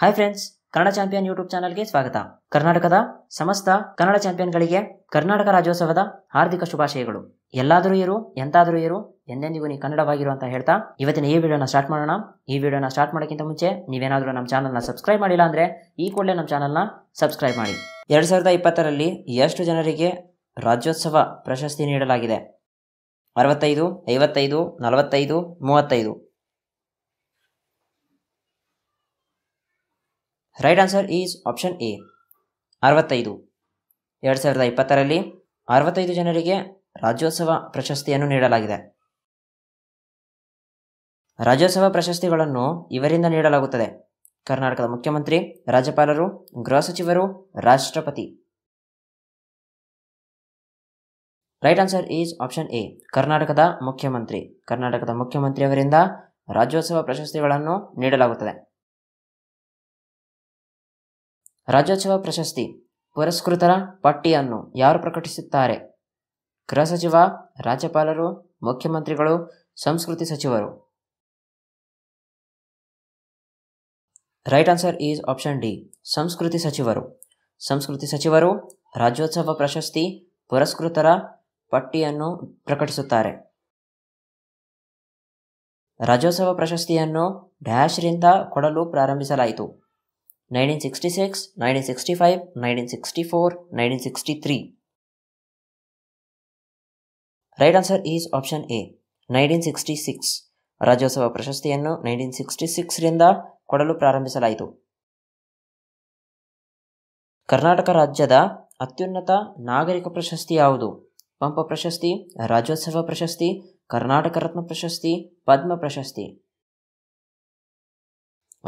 Hi friends Kannada champion YouTube ಚಾನಲ್ಗೆ ಸ್ವಾಗತ ಕರ್ನಾಟಕದ ಸಮಸ್ತ ಕನ್ನಡ ಚಾಂಪಿಯನ್ಗಳಿಗೆ ಕರ್ನಾಟಕ ರಾಜ್ಯೋತ್ಸವದ ಹಾರ್ದಿಕ ಶುಭಾಶಯಗಳು ಎಲ್ಲಾದರೂ ಇರು ಎಂತಾದರೂ ಇರು ಎಂದೆಂದಿಗೂ ನೀ ಕನ್ನಡವಾಗಿರು ಅಂತ ಹೇಳ್ತಾ ಇವತ್ತಿನ ಈ ವಿಡಿಯೋನ ಸ್ಟಾರ್ಟ್ ಮಾಡೋಣ ಈ ವಿಡಿಯೋನ ಸ್ಟಾರ್ಟ್ ಮಾಡೋಕ್ಕಿಂತ ಮುಂಚೆ ನೀವೇನಾದರೂ ನಮ್ಮ ಚಾನಲ್ನ ಸಬ್ಸ್ಕ್ರೈಬ್ ಮಾಡಿಲ್ಲ ಅಂದರೆ ಈ ಕೂಡಲೇ ನಮ್ಮ ಚಾನಲ್ನ ಸಬ್ಸ್ಕ್ರೈಬ್ ಮಾಡಿ ಎರಡು ಸಾವಿರದ ಇಪ್ಪತ್ತರಲ್ಲಿ ಎಷ್ಟು ಜನರಿಗೆ ರಾಜ್ಯೋತ್ಸವ ಪ್ರಶಸ್ತಿ ನೀಡಲಾಗಿದೆ ಅರವತ್ತೈದು ಐವತ್ತೈದು ನಲವತ್ತೈದು ಮೂವತ್ತೈದು right answer is option A ಅರವತ್ತೈದು ಎರಡು ಸಾವಿರದ ಇಪ್ಪತ್ತರಲ್ಲಿ ಅರವತ್ತೈದು ಜನರಿಗೆ ರಾಜ್ಯೋತ್ಸವ ಪ್ರಶಸ್ತಿಯನ್ನು ನೀಡಲಾಗಿದೆ ರಾಜ್ಯೋತ್ಸವ ಪ್ರಶಸ್ತಿಗಳನ್ನು ಇವರಿಂದ ನೀಡಲಾಗುತ್ತದೆ ಕರ್ನಾಟಕದ ಮುಖ್ಯಮಂತ್ರಿ ರಾಜ್ಯಪಾಲರು ಗೃಹ ಸಚಿವರು ರಾಷ್ಟ್ರಪತಿ right answer is option A ಕರ್ನಾಟಕದ ಮುಖ್ಯಮಂತ್ರಿ ಕರ್ನಾಟಕದ ಮುಖ್ಯಮಂತ್ರಿಯವರಿಂದ ರಾಜ್ಯೋತ್ಸವ ಪ್ರಶಸ್ತಿಗಳನ್ನು ನೀಡಲಾಗುತ್ತದೆ ರಾಜ್ಯೋತ್ಸವ ಪ್ರಶಸ್ತಿ ಪುರಸ್ಕೃತರ ಪಟ್ಟಿಯನ್ನು ಯಾರು ಪ್ರಕಟಿಸುತ್ತಾರೆ ಗೃಹ ಸಚಿವ ರಾಜ್ಯಪಾಲರು ಮುಖ್ಯಮಂತ್ರಿಗಳು ಸಂಸ್ಕೃತಿ ಸಚಿವರು right answer is option D ಸಂಸ್ಕೃತಿ ಸಚಿವರು ಸಂಸ್ಕೃತಿ ಸಚಿವರು ರಾಜ್ಯೋತ್ಸವ ಪ್ರಶಸ್ತಿ ಪುರಸ್ಕೃತರ ಪಟ್ಟಿಯನ್ನು ಪ್ರಕಟಿಸುತ್ತಾರೆ ರಾಜ್ಯೋತ್ಸವ ಪ್ರಶಸ್ತಿಯನ್ನು ಡ್ಯಾಶ್ರಿಂದ ಕೊಡಲು ಪ್ರಾರಂಭಿಸಲಾಯಿತು 1966, 1965, 1964, 1963. Right answer is option A nineteen sixty six ರಾಜ್ಯೋತ್ಸವ ಪ್ರಶಸ್ತಿಯನ್ನು ನೈನ್ಟೀನ್ ಸಿಕ್ಸ್ಟಿ ಸಿಕ್ಸ್ರಿಂದ ಕೊಡಲು ಪ್ರಾರಂಭಿಸಲಾಯಿತು ಕರ್ನಾಟಕ ರಾಜ್ಯದ ಅತ್ಯುನ್ನತ ನಾಗರಿಕ ಪ್ರಶಸ್ತಿ ಯಾವುದು ಪಂಪ ಪ್ರಶಸ್ತಿ ರಾಜ್ಯೋತ್ಸವ ಪ್ರಶಸ್ತಿ ಕರ್ನಾಟಕ ರತ್ನ ಪ್ರಶಸ್ತಿ ಪದ್ಮ ಪ್ರಶಸ್ತಿ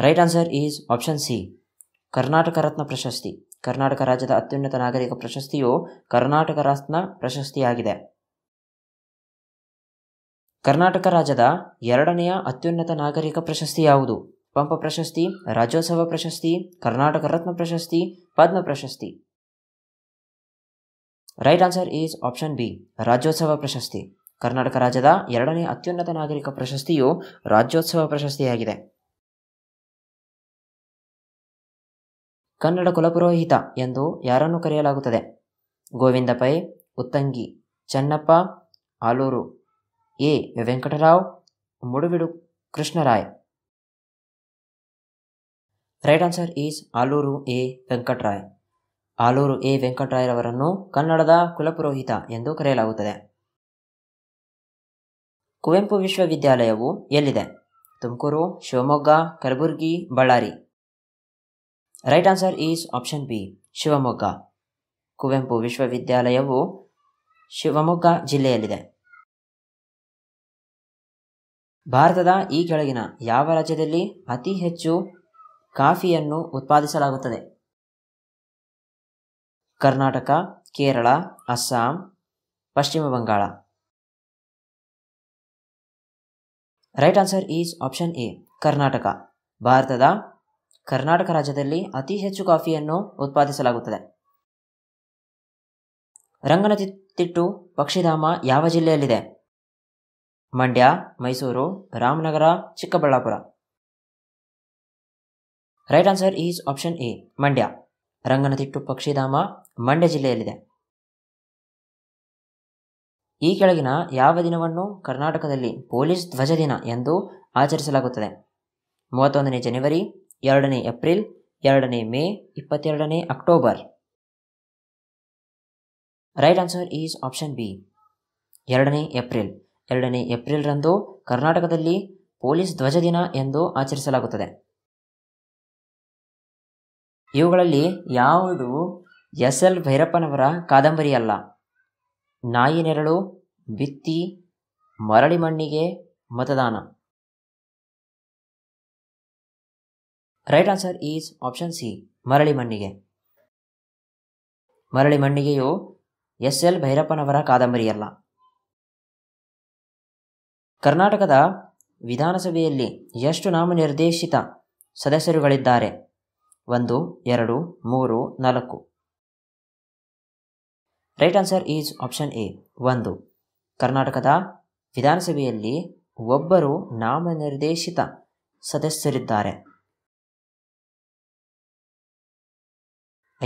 right answer is option C Karnataka Ratna ಪ್ರಶಸ್ತಿ ಕರ್ನಾಟಕ ರಾಜ್ಯದ ಅತ್ಯುನ್ನತ ನಾಗರಿಕ ಪ್ರಶಸ್ತಿಯು ಕರ್ನಾಟಕ ರತ್ನ ಪ್ರಶಸ್ತಿಯಾಗಿದೆ ಕರ್ನಾಟಕ ರಾಜ್ಯದ ಎರಡನೆಯ ಅತ್ಯುನ್ನತ ನಾಗರಿಕ ಪ್ರಶಸ್ತಿ ಯಾವುದು ಪಂಪ ಪ್ರಶಸ್ತಿ ರಾಜ್ಯೋತ್ಸವ ಪ್ರಶಸ್ತಿ ಕರ್ನಾಟಕ ರತ್ನ ಪ್ರಶಸ್ತಿ ಪದ್ಮ ಪ್ರಶಸ್ತಿ right answer is option B Rajyotsava ಪ್ರಶಸ್ತಿ ಕರ್ನಾಟಕ ರಾಜ್ಯದ ಎರಡನೇ ಅತ್ಯುನ್ನತ ನಾಗರಿಕ ಪ್ರಶಸ್ತಿಯು ರಾಜ್ಯೋತ್ಸವ ಪ್ರಶಸ್ತಿಯಾಗಿದೆ ಕನ್ನಡ ಕುಲಪುರೋಹಿತ ಎಂದು ಯಾರನ್ನು ಕರೆಯಲಾಗುತ್ತದೆ Govinda Pai Uttangi Channappa Aluru A Venkatarao Mudubidu Krishnaray right answer is Aluru A Venkataraya Aluru A ವೆಂಕಟರಾಯರವರನ್ನು ಕನ್ನಡದ ಕುಲಪುರೋಹಿತ ಎಂದು ಕರೆಯಲಾಗುತ್ತದೆ ಕುವೆಂಪು ವಿಶ್ವವಿದ್ಯಾಲಯವು ಎಲ್ಲಿದೆ Tumakuru Shivamogga Kalaburagi Ballari right answer is option B Shivamogga Kuvempu ವಿಶ್ವವಿದ್ಯಾಲಯವು ಶಿವಮೊಗ್ಗ ಜಿಲ್ಲೆಯಲ್ಲಿದೆ ಭಾರತದ ಈ ಕೆಳಗಿನ ಯಾವ ರಾಜ್ಯದಲ್ಲಿ ಅತಿ ಹೆಚ್ಚು ಕಾಫಿಯನ್ನು ಉತ್ಪಾದಿಸಲಾಗುತ್ತದೆ Karnataka Kerala Assam Paschima Bangala right answer is option A Karnataka ಭಾರತದ ಕರ್ನಾಟಕ ರಾಜ್ಯದಲ್ಲಿ ಅತಿ ಹೆಚ್ಚು ಕಾಫಿಯನ್ನು ಉತ್ಪಾದಿಸಲಾಗುತ್ತದೆ ರಂಗನತಿಟ್ಟು ಪಕ್ಷಿಧಾಮ ಯಾವ ಜಿಲ್ಲೆಯಲ್ಲಿದೆ Mandya Mysuru Ramanagara Chikkaballapura right answer is option A Mandya Ranganathittu ಪಕ್ಷಿಧಾಮ ಮಂಡ್ಯ ಜಿಲ್ಲೆಯಲ್ಲಿದೆ ಈ ಕೆಳಗಿನ ಯಾವ ದಿನವನ್ನು ಕರ್ನಾಟಕದಲ್ಲಿ ಪೊಲೀಸ್ ಧ್ವಜ ದಿನ ಎಂದು ಆಚರಿಸಲಾಗುತ್ತದೆ ಮೂವತ್ತೊಂದನೇ ಜನವರಿ ಎರಡನೇ ಏಪ್ರಿಲ್ ಎರಡನೇ ಮೇ ಇಪ್ಪತ್ತೆರಡನೇ October right answer is option B ಎರಡನೇ ಏಪ್ರಿಲ್ ಎರಡನೇ ಏಪ್ರಿಲ್ರಂದು ಕರ್ನಾಟಕದಲ್ಲಿ ಪೊಲೀಸ್ ಧ್ವಜ ದಿನ ಎಂದು ಆಚರಿಸಲಾಗುತ್ತದೆ ಇವುಗಳಲ್ಲಿ ಯಾವುದು ಎಸ್ ಎಲ್ ಭೈರಪ್ಪನವರ ಕಾದಂಬರಿಯಲ್ಲ ನಾಯಿ ನೆರಳು ಬಿತ್ತಿ ಮರಳಿ ಮಣ್ಣಿಗೆ ಮತದಾನ right answer is option C ಮರಳಿ ಮಣ್ಣಿಗೆ ಮರಳಿ ಮಣ್ಣಿಗೆಯು ಎಸ್ ಎಲ್ ಭೈರಪ್ಪನವರ ಕಾದಂಬರಿಯಲ್ಲ ಕರ್ನಾಟಕದ ವಿಧಾನಸಭೆಯಲ್ಲಿ ಎಷ್ಟು ನಾಮನಿರ್ದೇಶಿತ ಸದಸ್ಯರುಗಳಿದ್ದಾರೆ ಒಂದು ಎರಡು ಮೂರು ನಾಲ್ಕು right answer is option A ಒಂದು ಕರ್ನಾಟಕದ ವಿಧಾನಸಭೆಯಲ್ಲಿ ಒಬ್ಬರು ನಾಮನಿರ್ದೇಶಿತ ಸದಸ್ಯರಿದ್ದಾರೆ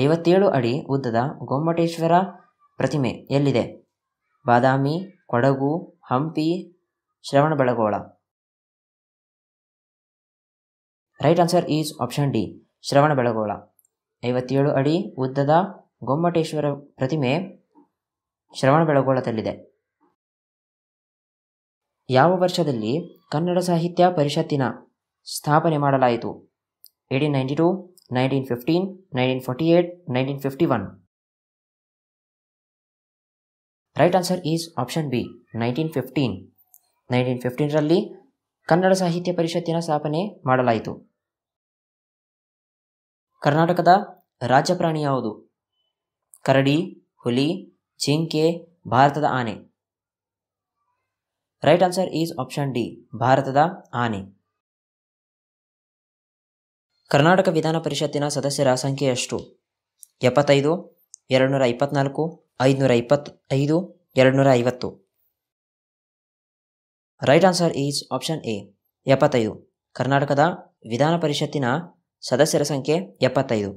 ಐವತ್ತೇಳು ಅಡಿ ಉದ್ದದ ಗೊಮ್ಮಟೇಶ್ವರ ಪ್ರತಿಮೆ ಎಲ್ಲಿದೆ Badami Kodagu Hampi Shravanabelagola right answer is option D Shravanabelagola ಐವತ್ತೇಳು ಅಡಿ ಉದ್ದದ ಗೊಮ್ಮಟೇಶ್ವರ ಪ್ರತಿಮೆ ಶ್ರವಣಬೆಳಗೊಳದಲ್ಲಿದೆ ಯಾವ ವರ್ಷದಲ್ಲಿ ಕನ್ನಡ ಸಾಹಿತ್ಯ ಪರಿಷತ್ತಿನ ಸ್ಥಾಪನೆ ಮಾಡಲಾಯಿತು eighteen ninety two 1915, 1948, 1951. Right answer is option B nineteen fifteen nineteen ಫಿಫ್ಟೀನರಲ್ಲಿ ಕನ್ನಡ ಸಾಹಿತ್ಯ ಪರಿಷತ್ತಿನ ಸ್ಥಾಪನೆ ಮಾಡಲಾಯಿತು ಕರ್ನಾಟಕದ ರಾಜ್ಯ ಯಾವುದು ಕರಡಿ ಹುಲಿ ಜಿಂಕೆ ಭಾರತದ ಆನೆ right answer is option D ಭಾರತದ ಆನೆ ಕರ್ನಾಟಕ ವಿಧಾನ ಪರಿಷತ್ತಿನ ಸದಸ್ಯರ ಸಂಖ್ಯೆ ಎಷ್ಟು ಎಪ್ಪತ್ತೈದು ಎರಡುನೂರ ಇಪ್ಪತ್ನಾಲ್ಕು ಐದುನೂರ ಇಪ್ಪತ್ ಐದು ಎರಡುನೂರ ಐವತ್ತು right answer is option A ಎಪ್ಪತ್ತೈದು ಕರ್ನಾಟಕದ ವಿಧಾನ ಪರಿಷತ್ತಿನ ಸದಸ್ಯರ ಸಂಖ್ಯೆ ಎಪ್ಪತ್ತೈದು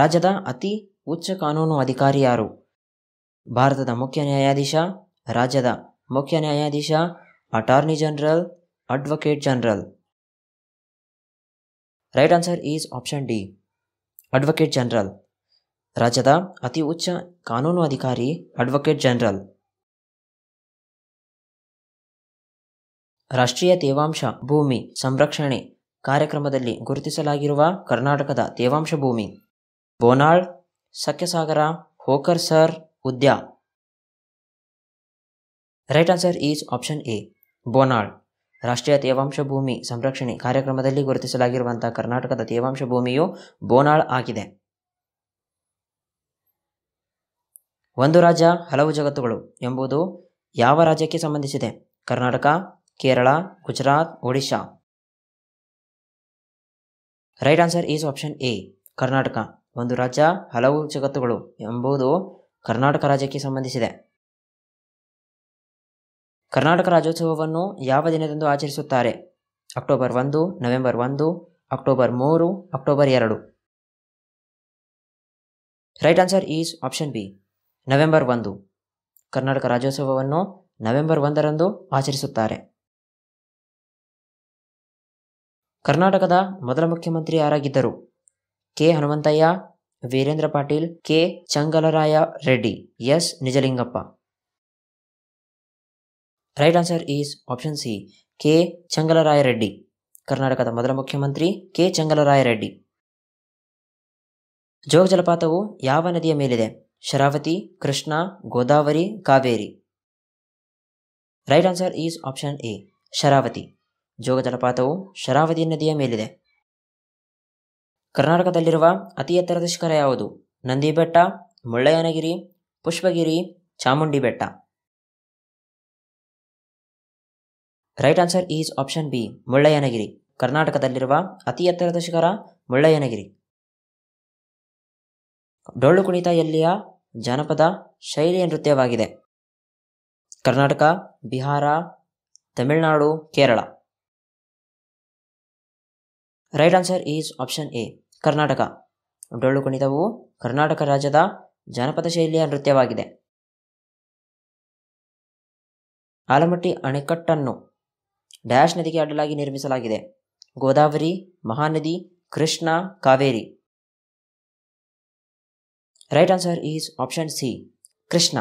ರಾಜ್ಯದ ಅತಿ ಉಚ್ಚ ಕಾನೂನು ಅಧಿಕಾರಿ ಯಾರು ಭಾರತದ ಮುಖ್ಯ ನ್ಯಾಯಾಧೀಶ ರಾಜ್ಯದ ಮುಖ್ಯ ನ್ಯಾಯಾಧೀಶ attorney general advocate general right answer is option D advocate general ರಾಜ್ಯದ ಅತಿ ಉಚ್ಚ ಕಾನೂನು ಅಧಿಕಾರಿ ಅಡ್ವೊಕೇಟ್ ಜನರಲ್ ರಾಷ್ಟ್ರೀಯ ತೇವಾಂಶ ಭೂಮಿ ಸಂರಕ್ಷಣೆ ಕಾರ್ಯಕ್ರಮದಲ್ಲಿ ಗುರುತಿಸಲಾಗಿರುವ ಕರ್ನಾಟಕದ ತೇವಾಂಶ ಭೂಮಿ ಬೋನಾಳ್ ಸಖ್ಯಸಾಗರ ಹೋಕರ್ ಸರ್ ಉದ್ಯಾ right answer is option A Bonal ರಾಷ್ಟ್ರೀಯ ತೇವಾಂಶ ಭೂಮಿ ಸಂರಕ್ಷಣೆ ಕಾರ್ಯಕ್ರಮದಲ್ಲಿ ಗುರುತಿಸಲಾಗಿರುವಂತಹ ಕರ್ನಾಟಕದ ತೇವಾಂಶ ಭೂಮಿಯು ಬೋನಾಳ್ ಆಗಿದೆ ಒಂದು ರಾಜ್ಯ ಹಲವು ಜಗತ್ತುಗಳು ಎಂಬುದು ಯಾವ ರಾಜ್ಯಕ್ಕೆ ಸಂಬಂಧಿಸಿದೆ Karnataka Kerala Gujarat Odisha right answer is option A Karnataka ಒಂದು ರಾಜ್ಯ ಹಲವು ಜಗತ್ತುಗಳು ಎಂಬುದು ಕರ್ನಾಟಕ ರಾಜ್ಯಕ್ಕೆ ಸಂಬಂಧಿಸಿದೆ ಕರ್ನಾಟಕ ರಾಜ್ಯೋತ್ಸವವನ್ನು ಯಾವ ದಿನದಂದು ಆಚರಿಸುತ್ತಾರೆ ಅಕ್ಟೋಬರ್ ಒಂದು ನವೆಂಬರ್ ಒಂದು ಅಕ್ಟೋಬರ್ ಮೂರು ಅಕ್ಟೋಬರ್ ಎರಡು right answer is option B November ಒಂದು ಕರ್ನಾಟಕ ರಾಜ್ಯೋತ್ಸವವನ್ನು ನವೆಂಬರ್ ಒಂದರಂದು ಆಚರಿಸುತ್ತಾರೆ ಕರ್ನಾಟಕದ ಮೊದಲ ಮುಖ್ಯಮಂತ್ರಿ ಯಾರಾಗಿದ್ದರು K Hanumanthaiah Veerendra Patil K Changalaraya Reddy S Nijalingappa right answer is option C K Changalaraya Reddy ಕರ್ನಾಟಕದ ಮೊದಲ ಮುಖ್ಯಮಂತ್ರಿ ಕೆ ಚಂಗಲರಾಯ ರೆಡ್ಡಿ ಜೋಗ ಜಲಪಾತವು ಯಾವ ನದಿಯ ಮೇಲಿದೆ Sharavati Krishna Godavari Kaveri right answer is option A Sharavati Joga ಜಲಪಾತವು ಶರಾವತಿ ನದಿಯ ಮೇಲಿದೆ ಕರ್ನಾಟಕದಲ್ಲಿರುವ ಅತಿ ಎತ್ತರದ ಶಿಖರ ಯಾವುದು ನಂದಿ ಬೆಟ್ಟ ಮುಳ್ಳಯ್ಯನಗಿರಿ ಪುಷ್ಪಗಿರಿ ಚಾಮುಂಡಿ ಬೆಟ್ಟ right answer is option B Mullayanagiri ಕರ್ನಾಟಕದಲ್ಲಿರುವ ಅತಿ ಎತ್ತರದ ಶಿಖರ ಮುಳ್ಳಯ್ಯನಗಿರಿ ಡೊಳ್ಳು ಕುಣಿತ ಎಲ್ಲಿಯ ಜಾನಪದ ಶೈಲಿಯ ನೃತ್ಯವಾಗಿದೆ Karnataka Bihar Tamil Nadu Kerala right answer is option A Karnataka Dollu ಕುಣಿತವು ಕರ್ನಾಟಕ ರಾಜ್ಯದ ಜಾನಪದ ಶೈಲಿಯ ನೃತ್ಯವಾಗಿದೆ ಆಲಮಟ್ಟಿ ಅಣೆಕಟ್ಟನ್ನು ಡ್ಯಾಶ್ ನದಿಗೆ ಅಡ್ಡಲಾಗಿ ನಿರ್ಮಿಸಲಾಗಿದೆ Godavari Mahanadi Krishna Kaveri right answer is option C Krishna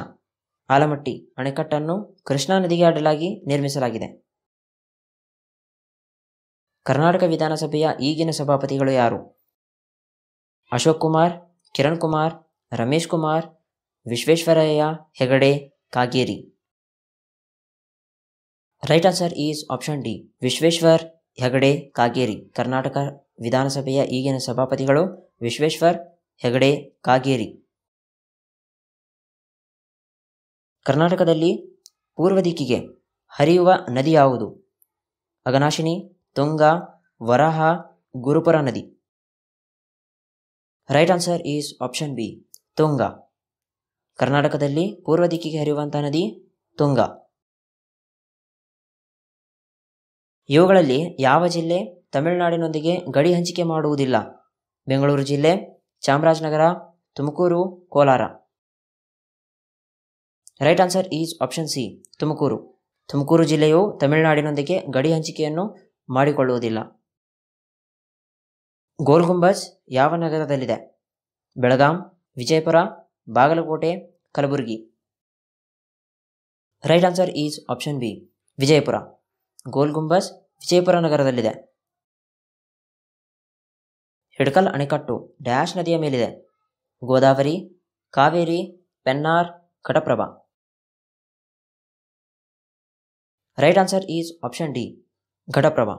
Almatti ಅಣೆಕಟ್ಟನ್ನು ಕೃಷ್ಣಾ ನದಿಗೆ ಅಡ್ಡಲಾಗಿ ನಿರ್ಮಿಸಲಾಗಿದೆ ಕರ್ನಾಟಕ ವಿಧಾನಸಭೆಯ ಈಗಿನ ಸಭಾಪತಿಗಳು ಯಾರು Ashok Kumar Kiran Kumar Ramesh Kumar Vishweshwaraiah Hegde Kageri right answer is option D Vishweshwar Hegde Kageri Karnataka ವಿಧಾನಸಭೆಯ ಈಗಿನ ಸಭಾಪತಿಗಳು ವಿಶ್ವೇಶ್ವರ್ ಹೆಗಡೆ ಕಾಗೇರಿ ಕರ್ನಾಟಕದಲ್ಲಿ ಪೂರ್ವ ದಿಕ್ಕಿಗೆ ಹರಿಯುವ ನದಿ ಯಾವುದು ಅಗನಾಶಿನಿ ತುಂಗ ವರಾಹ ಗುರುಪುರ ನದಿ right answer is option B Tunga ಕರ್ನಾಟಕದಲ್ಲಿ ಪೂರ್ವ ದಿಕ್ಕಿಗೆ ಹರಿಯುವಂಥ ನದಿ ತುಂಗ ಇವುಗಳಲ್ಲಿ ಯಾವ ಜಿಲ್ಲೆ ತಮಿಳುನಾಡಿನೊಂದಿಗೆ ಗಡಿ ಹಂಚಿಕೆ ಮಾಡುವುದಿಲ್ಲ ಬೆಂಗಳೂರು ಜಿಲ್ಲೆ Chamarajanagar Tumakuru Kolar right answer is option C Tumakuru Tumakuru ಜಿಲ್ಲೆಯು ತಮಿಳುನಾಡಿನೊಂದಿಗೆ ಗಡಿ ಹಂಚಿಕೆಯನ್ನು ಮಾಡಿಕೊಳ್ಳುವುದಿಲ್ಲ ಗೋಲ್ಗುಂಬಜ್ ಯಾವ ನಗರದಲ್ಲಿದೆ Belgaum Vijayapura Bagalkote Kalaburagi right answer is option B Vijayapura Gol Gumbaz Vijayapura ನಗರದಲ್ಲಿದೆ ಹಿಡ್ಕಲ್ ಅಣೆಕಟ್ಟು ಡ್ಯಾಶ್ ನದಿಯ ಮೇಲಿದೆ Godavari Kaveri Pennar Ghataprabha right answer is option D Ghataprabha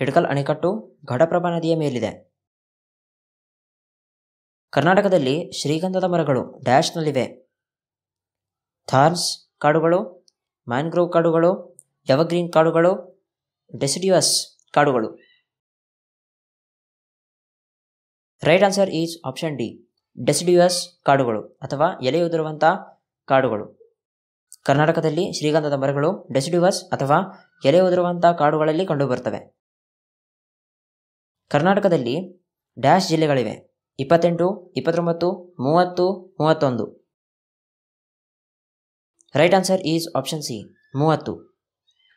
Hidkal ಅಣೆಕಟ್ಟು ಘಟಪ್ರಭಾ ನದಿಯ ಮೇಲಿದೆ ಕರ್ನಾಟಕದಲ್ಲಿ ಶ್ರೀಗಂಧದ ಮರಗಳು ಡ್ಯಾಶ್ನಲ್ಲಿವೆ ಥಾರ್ನ್ಸ್ ಕಾಡುಗಳು ಮ್ಯಾನ್ಗ್ರೋವ್ ಕಾಡುಗಳು ಎವರ್ಗ್ರೀನ್ ಕಾಡುಗಳು ಡೆಸಿಡ್ಯೂಯಸ್ ಕಾಡುಗಳು right answer is option D deciduous ಕಾಡುಗಳು ಅಥವಾ ಎಲೆಯುದಿರುವಂಥ ಕಾಡುಗಳು ಕರ್ನಾಟಕದಲ್ಲಿ ಶ್ರೀಗಂಧದ ಮರಗಳು ಡೆಸಿಡ್ಯೂವಸ್ ಅಥವಾ ಎಲೆ ಉದುರುವಂಥ ಕಾಡುಗಳಲ್ಲಿ ಕಂಡುಬರುತ್ತವೆ ಕರ್ನಾಟಕದಲ್ಲಿ ಡ್ಯಾಶ್ ಜಿಲ್ಲೆಗಳಿವೆ ಇಪ್ಪತ್ತೆಂಟು ಇಪ್ಪತ್ತೊಂಬತ್ತು ಮೂವತ್ತು ಮೂವತ್ತೊಂದು right answer is option C ಮೂವತ್ತು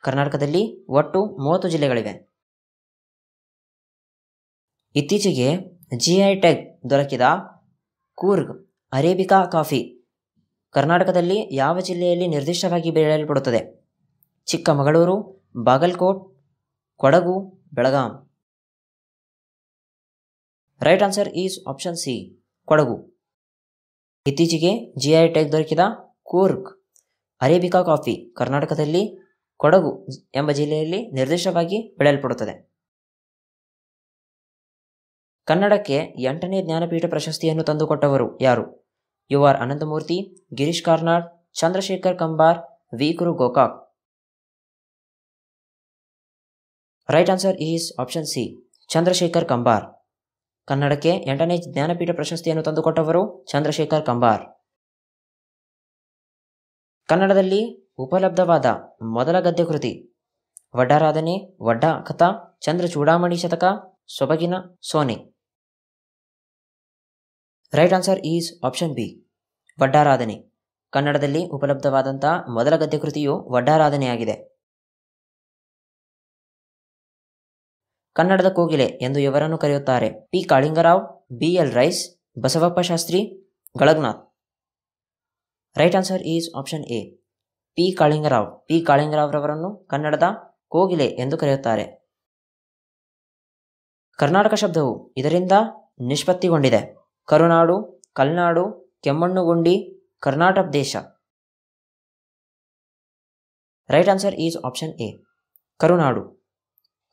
ಕರ್ನಾಟಕದಲ್ಲಿ ಒಟ್ಟು ಮೂವತ್ತು ಜಿಲ್ಲೆಗಳಿವೆ ಇತ್ತೀಚೆಗೆ ಜಿ ಐ ಟೆಗ್ ದೊರಕಿದ ಕೂರ್ಗ್ ಅರೇಬಿಕಾ ಕಾಫಿ ಕರ್ನಾಟಕದಲ್ಲಿ ಯಾವ ಜಿಲ್ಲೆಯಲ್ಲಿ ನಿರ್ದಿಷ್ಟವಾಗಿ ಬೆಳೆಯಲ್ಪಡುತ್ತದೆ Chikkamagaluru Bagalkot Kodagu Belgaum right answer is option C Kodagu ಇತ್ತೀಚೆಗೆ ಜಿ ಐ ಟೆಗ್ ದೊರಕಿದ ಕೂರ್ಗ್ ಅರೇಬಿಕಾ ಕಾಫಿ ಕರ್ನಾಟಕದಲ್ಲಿ ಕೊಡಗು ಎಂಬ ಜಿಲ್ಲೆಯಲ್ಲಿ ನಿರ್ದಿಷ್ಟವಾಗಿ ಬೆಳೆಯಲ್ಪಡುತ್ತದೆ ಕನ್ನಡಕ್ಕೆ ಎಂಟನೇ ಜ್ಞಾನಪೀಠ ಪ್ರಶಸ್ತಿಯನ್ನು ತಂದುಕೊಟ್ಟವರು ಯಾರು U R Ananthamurthy Girish Karnad Chandrashekhar Kambar V ಕುರು Gokak right answer is option C Chandrashekhar Kambar ಕನ್ನಡಕ್ಕೆ ಎಂಟನೇ ಜ್ಞಾನಪೀಠ ಪ್ರಶಸ್ತಿಯನ್ನು ತಂದುಕೊಟ್ಟವರು ಚಂದ್ರಶೇಖರ್ ಕಂಬಾರ್ ಕನ್ನಡದಲ್ಲಿ ಉಪಲಬ್ಧವಾದ ಮೊದಲ ಗದ್ಯ ಕೃತಿ ವಡ್ಡರಾಧನೆ ವಡ್ಡ ಕಥಾ ಚಂದ್ರ ಚೂಡಾಮಣಿ ಶತಕ ಸೊಬಗಿನ ಸೋನೆ right answer is option B Vaddaradhane ಕನ್ನಡದಲ್ಲಿ ಉಪಲಬ್ಧವಾದಂಥ ಮೊದಲ ಗದ್ಯ ಕೃತಿಯು ವಡ್ಡಾರಾಧನೆಯಾಗಿದೆ ಕನ್ನಡದ ಕೋಗಿಲೆ ಎಂದು ಇವರನ್ನು ಕರೆಯುತ್ತಾರೆ P Kalingarao B L Rice Basavappa Shastri Galaganath right answer is option A P Kalingarao P Kalingarao ರವರನ್ನು ಕನ್ನಡದ ಕೋಗಿಲೆ ಎಂದು ಕರೆಯುತ್ತಾರೆ ಕರ್ನಾಟಕ ಶಬ್ದವು ಇದರಿಂದ ನಿಷ್ಪತ್ತಿಗೊಂಡಿದೆ ಕರುನಾಡು ಕಲ್ನಾಡು ಕೆಮ್ಮಣ್ಣುಗುಂಡಿ ಕರ್ನಾಟಕ ದೇಶ right answer is option A Karunadu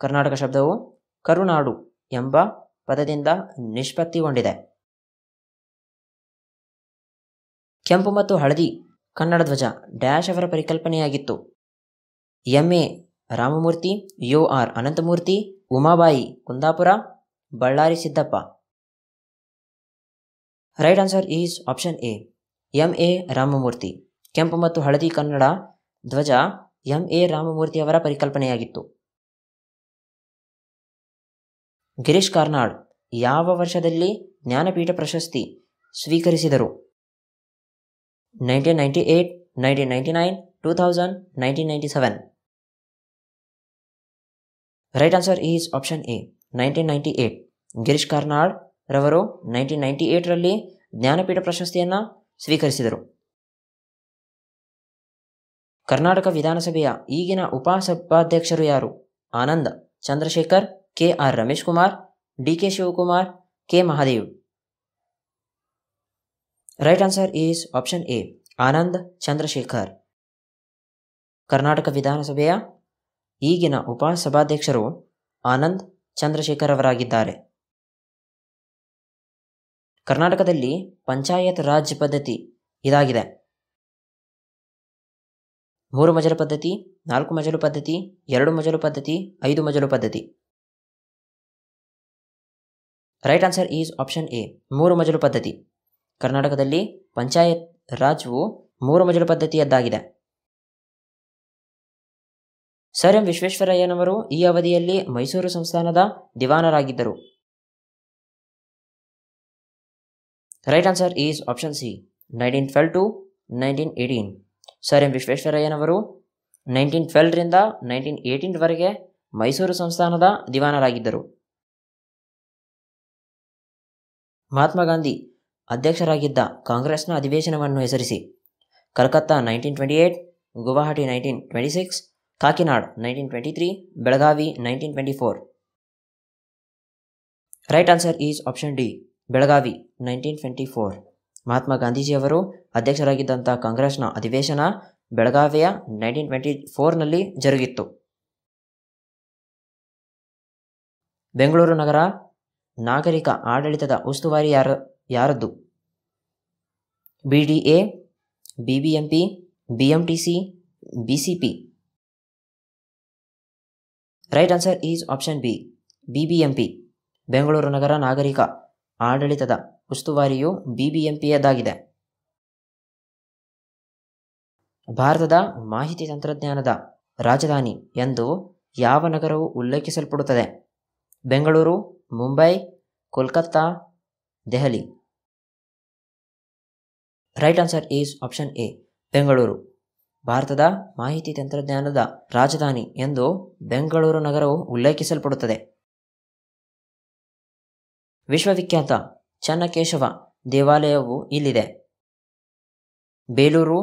Karnataka ಶಬ್ದವು ಕರುನಾಡು ಎಂಬ ಪದದಿಂದ ನಿಷ್ಪತ್ತಿಗೊಂಡಿದೆ ಕೆಂಪು ಮತ್ತು ಹಳದಿ ಕನ್ನಡ ಧ್ವಜ ಡ್ಯಾಶ್ ಅವರ ಪರಿಕಲ್ಪನೆಯಾಗಿತ್ತು M A Ramamurthy U R Ananthamurthy Umabai Kundapura Ballari Siddappa right answer is option A M A Ramamurthy ಕೆಂಪು ಮತ್ತು ಹಳದಿ ಕನ್ನಡ ಧ್ವಜ ಎಂ ಎ ರಾಮಮೂರ್ತಿ ಅವರ ಪರಿಕಲ್ಪನೆಯಾಗಿತ್ತು ಗಿರೀಶ್ ಕಾರ್ನಾಡ್ ಯಾವ ವರ್ಷದಲ್ಲಿ ಜ್ಞಾನಪೀಠ ಪ್ರಶಸ್ತಿ ಸ್ವೀಕರಿಸಿದರು 1998, 1999, 2000, 1997. Right answer is option A nineteen ninety eight Girish Karnad ರವರು ನೈನ್ಟೀನ್ ನೈಂಟಿ ಏಟ್ರಲ್ಲಿ ಜ್ಞಾನಪೀಠ ಪ್ರಶಸ್ತಿಯನ್ನು ಸ್ವೀಕರಿಸಿದರು ಕರ್ನಾಟಕ ವಿಧಾನಸಭೆಯ ಈಗಿನ ಉಪಸಭಾಧ್ಯಕ್ಷರು ಯಾರು Ananda Chandrashekhar K R Ramesh Kumar D K Shivakumar K Mahadev right answer is option A Anand Chandrashekhar Karnataka ವಿಧಾನಸಭೆಯ ಈಗಿನ ಉಪಸಭಾಧ್ಯಕ್ಷರು ಆನಂದ್ ಚಂದ್ರಶೇಖರ್ ಅವರಾಗಿದ್ದಾರೆ ಕರ್ನಾಟಕದಲ್ಲಿ ಪಂಚಾಯತ್ ರಾಜ್ ಪದ್ಧತಿ ಇದಾಗಿದೆ ಮೂರು ಮಜಲು ಪದ್ಧತಿ ನಾಲ್ಕು ಮಜಲು ಪದ್ಧತಿ ಎರಡು ಮಜಲು ಪದ್ಧತಿ ಐದು ಮಜಲು ಪದ್ಧತಿ right answer is option A ಮೂರು ಮಜಲು ಪದ್ಧತಿ ಕರ್ನಾಟಕದಲ್ಲಿ ಪಂಚಾಯತ್ ರಾಜ್ವು ಮೂರು ಮಜಲು ಪದ್ಧತಿಯದ್ದಾಗಿದೆ ಸರ್ ಎಂ ವಿಶ್ವೇಶ್ವರಯ್ಯನವರು ಈ ಅವಧಿಯಲ್ಲಿ ಮೈಸೂರು ಸಂಸ್ಥಾನದ ದಿವಾನರಾಗಿದ್ದರು right answer is option C nineteen twelve nineteen eighteen sir M ವಿಶ್ವೇಶ್ವರಯ್ಯನವರು ನೈನ್ಟೀನ್ ಟ್ವೆಲ್ವ್ರಿಂದ ನೈನ್ಟೀನ್ ಏಯ್ಟೀನ್ವರೆಗೆ ಮೈಸೂರು ಸಂಸ್ಥಾನದ ದಿವಾನರಾಗಿದ್ದರು ಮಹಾತ್ಮ ಗಾಂಧಿ ಅಧ್ಯಕ್ಷರಾಗಿದ್ದ ಕಾಂಗ್ರೆಸ್ನ ಅಧಿವೇಶನವನ್ನು ಹೆಸರಿಸಿ Calcutta nineteen twenty eight Guwahati nineteen twenty six Kakinada nineteen twenty three Belagavi nineteen twenty four right answer is option D Belagavi nineteen twenty four Mahatma ಗಾಂಧೀಜಿಯವರು ಅಧ್ಯಕ್ಷರಾಗಿದ್ದಂಥ ಕಾಂಗ್ರೆಸ್ನ ಅಧಿವೇಶನ ಬೆಳಗಾವಿಯ ನೈನ್ಟೀನ್ ಟ್ವೆಂಟಿ ಫೋರ್ನಲ್ಲಿ ಜರುಗಿತ್ತು ಬೆಂಗಳೂರು ನಗರ ನಾಗರಿಕ ಆಡಳಿತದ ಉಸ್ತುವಾರಿ ಯಾರು ಯಾರದ್ದು B D A B B M P B M T C B C P right answer is option B B B M P Bengaluru ನಗರ ನಾಗರಿಕ ಆಡಳಿತದ ಉಸ್ತುವಾರಿಯು ಬಿ ಬಿ ಎಂ ಭಾರತದ ಮಾಹಿತಿ ತಂತ್ರಜ್ಞಾನದ ರಾಜಧಾನಿ ಎಂದು ಯಾವ ನಗರವು ಉಲ್ಲೇಖಿಸಲ್ಪಡುತ್ತದೆ Bengaluru Mumbai Kolkata Delhi right answer is option A Bengaluru ಭಾರತದ ಮಾಹಿತಿ ತಂತ್ರಜ್ಞಾನದ ರಾಜಧಾನಿ ಎಂದು ಬೆಂಗಳೂರು ನಗರವು ಉಲ್ಲೇಖಿಸಲ್ಪಡುತ್ತದೆ ವಿಶ್ವವಿಖ್ಯಾತ ಚನ್ನಕೇಶವ ದೇವಾಲಯವು ಇಲ್ಲಿದೆ Belur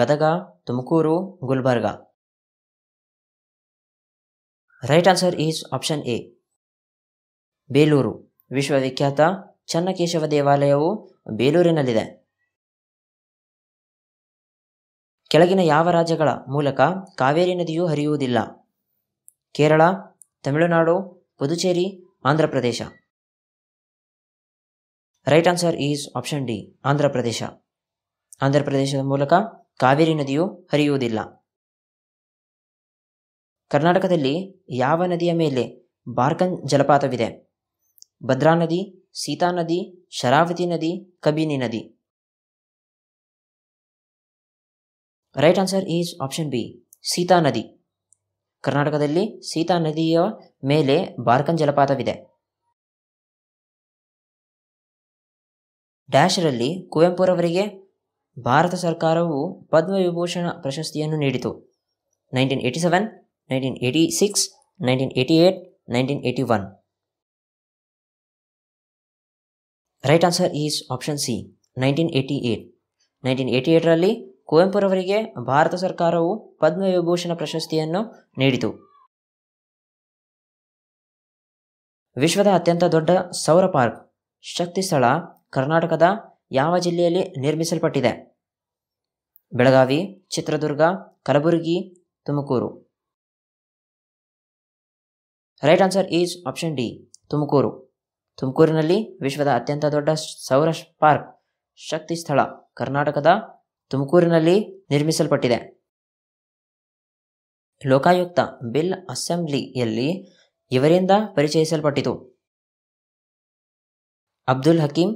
Gadag Tumakuru Gulbarga right answer is option A Belur ವಿಶ್ವವಿಖ್ಯಾತ ಚನ್ನಕೇಶವ ದೇವಾಲಯವು ಬೇಲೂರಿನಲ್ಲಿದೆ ಕೆಳಗಿನ ಯಾವ ರಾಜ್ಯಗಳ ಮೂಲಕ ಕಾವೇರಿ ನದಿಯು ಹರಿಯುವುದಿಲ್ಲ Kerala Tamil Nadu Puducherry Andhra Pradesh right answer is option D Andhra Pradesh Andhra ಪ್ರದೇಶದ ಮೂಲಕ ಕಾವೇರಿ ನದಿಯು ಹರಿಯುವುದಿಲ್ಲ ಕರ್ನಾಟಕದಲ್ಲಿ ಯಾವ ನದಿಯ ಮೇಲೆ ಬಾರ್ಕನ್ ಜಲಪಾತವಿದೆ ಭದ್ರಾ ನದಿ ಸೀತಾ ನದಿ ಶರಾವತಿ ನದಿ ಕಬಿನಿ ನದಿ right answer is option B Sita ನದಿ ಕರ್ನಾಟಕದಲ್ಲಿ ಸೀತಾ ನದಿಯ ಮೇಲೆ ಬಾರ್ಕನ್ ಜಲಪಾತವಿದೆ ಡ್ಯಾಶ್ರಲ್ಲಿ ಕುವೆಂಪುರವರಿಗೆ ಭಾರತ ಸರ್ಕಾರವು ಪದ್ಮವಿಭೂಷಣ ಪ್ರಶಸ್ತಿಯನ್ನು ನೀಡಿತು nineteen eighty seven nineteen eighty six nineteen eighty eight nineteen eighty one right answer is option C nineteen eighty eight nineteen eighty ಏಯ್ಟರಲ್ಲಿ ಕುವೆಂಪುರವರಿಗೆ ಭಾರತ ಸರ್ಕಾರವು ಪದ್ಮವಿಭೂಷಣ ಪ್ರಶಸ್ತಿಯನ್ನು ನೀಡಿತು ವಿಶ್ವದ ಅತ್ಯಂತ ದೊಡ್ಡ ಸೌರ ಪಾರ್ಕ್ ಶಕ್ತಿ ಸ್ಥಳ ಕರ್ನಾಟಕದ ಯಾವ ಜಿಲ್ಲೆಯಲ್ಲಿ ನಿರ್ಮಿಸಲ್ಪಟ್ಟಿದೆ Belagavi Chitradurga Kalaburagi Tumakuru right answer is option D Tumakuru ತುಮಕೂರಿನಲ್ಲಿ ವಿಶ್ವದ ಅತ್ಯಂತ ದೊಡ್ಡ ಸೌರ ಪಾರ್ಕ್ ಶಕ್ತಿ ಸ್ಥಳ ಕರ್ನಾಟಕದ ತುಮಕೂರಿನಲ್ಲಿ ನಿರ್ಮಿಸಲ್ಪಟ್ಟಿದೆ ಲೋಕಾಯುಕ್ತ ಬಿಲ್ ಅಸೆಂಬ್ಲಿಯಲ್ಲಿ ಇವರಿಂದ ಪರಿಚಯಿಸಲ್ಪಟ್ಟಿತು Abdul Hakeem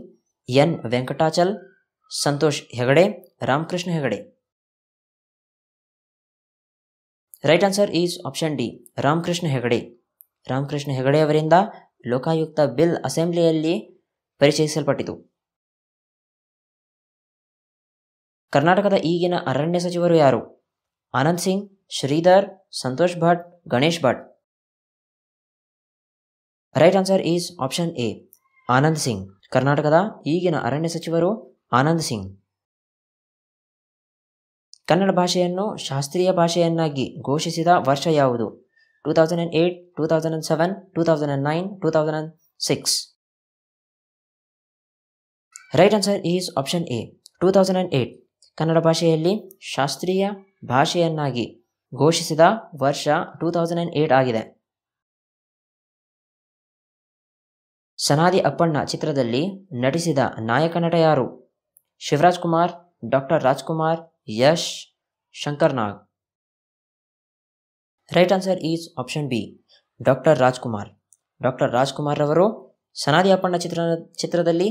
N Venkatachal Santosh Hegde Ramakrishna Hegde right answer is option D Ramakrishna Hegde Ramakrishna Hegde ಅವರಿಂದ ಲೋಕಾಯುಕ್ತ ಬಿಲ್ ಅಸೆಂಬ್ಲಿಯಲ್ಲಿ ಪರಿಚಯಿಸಲ್ಪಟ್ಟಿತು ಕರ್ನಾಟಕದ ಈಗಿನ ಅರಣ್ಯ ಸಚಿವರು ಯಾರು Anand Singh Sridhar Santosh Bhat Ganesh Bhat right answer is option A Anand Singh ಕರ್ನಾಟಕದ ಈಗಿನ ಅರಣ್ಯ ಸಚಿವರು ಆನಂದ್ ಸಿಂಗ್ ಕನ್ನಡ ಭಾಷೆಯನ್ನು ಶಾಸ್ತ್ರೀಯ ಭಾಷೆಯನ್ನಾಗಿ ಘೋಷಿಸಿದ ವರ್ಷ ಯಾವುದು two thousand and eight two thousand and seven two thousand and nine two thousand and six right answer is option A two thousand and eight Kannada ಭಾಷೆಯಲ್ಲಿ ಶಾಸ್ತ್ರೀಯ ಭಾಷೆಯನ್ನಾಗಿ ಘೋಷಿಸಿದ ವರ್ಷ ಟೂ ತೌಸಂಡ್ ಆ್ಯಂಡ್ ಏಟ್ ಆಗಿದೆ ಸನಾದಿ ಅಪ್ಪಣ್ಣ ಚಿತ್ರದಲ್ಲಿ ನಟಿಸಿದ ನಾಯಕ ನಟ ಯಾರು Shivaraj Kumar doctor Rajkumar Yash Shankar Nag right answer is option B doctor Rajkumar doctor Rajkumar ಅವರು ಸನಾದಿ ಅಪ್ಪಣ್ಣ ಚಿತ್ರ ಚಿತ್ರದಲ್ಲಿ